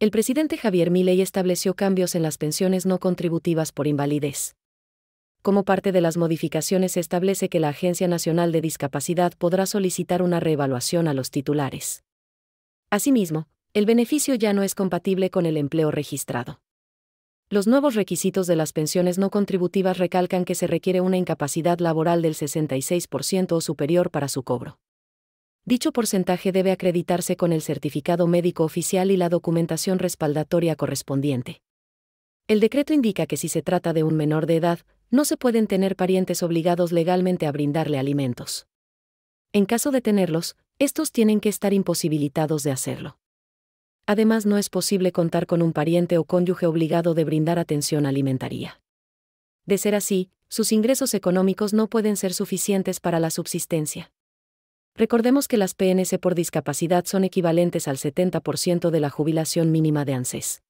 el presidente Javier Milei estableció cambios en las pensiones no contributivas por invalidez. Como parte de las modificaciones se establece que la Agencia Nacional de Discapacidad podrá solicitar una reevaluación a los titulares. Asimismo, el beneficio ya no es compatible con el empleo registrado. Los nuevos requisitos de las pensiones no contributivas recalcan que se requiere una incapacidad laboral del 66% o superior para su cobro. Dicho porcentaje debe acreditarse con el certificado médico oficial y la documentación respaldatoria correspondiente. El decreto indica que si se trata de un menor de edad, no se pueden tener parientes obligados legalmente a brindarle alimentos. En caso de tenerlos, estos tienen que estar imposibilitados de hacerlo. Además, no es posible contar con un pariente o cónyuge obligado de brindar atención alimentaria. De ser así, sus ingresos económicos no pueden ser suficientes para la subsistencia. Recordemos que las PNC por discapacidad son equivalentes al 70% de la jubilación mínima de ANSES.